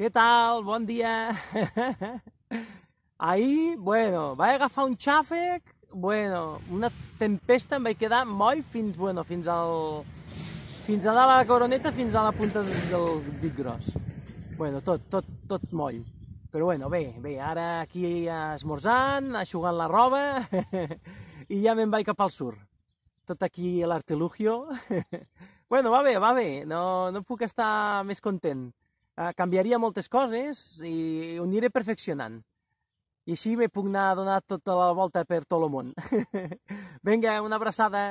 Què tal? Bon dia! Ahir, bueno, vaig agafar un xàfec, bueno, una tempesta, em vaig quedar moll fins, bueno, fins al... Fins a dalt a la coroneta, fins a la punta del dit gros. Bueno, tot, tot, tot moll. Però bueno, bé, bé, ara aquí esmorzant, aixugant la roba, i ja me'n vaig cap al sur. Tot aquí a l'artilugio. bueno, va bé, va bé, no, no puc estar més content. Eh, canviaria moltes coses i ho aniré perfeccionant. I així me puc anar a donar tota la volta per tot el món. Vinga, una abraçada!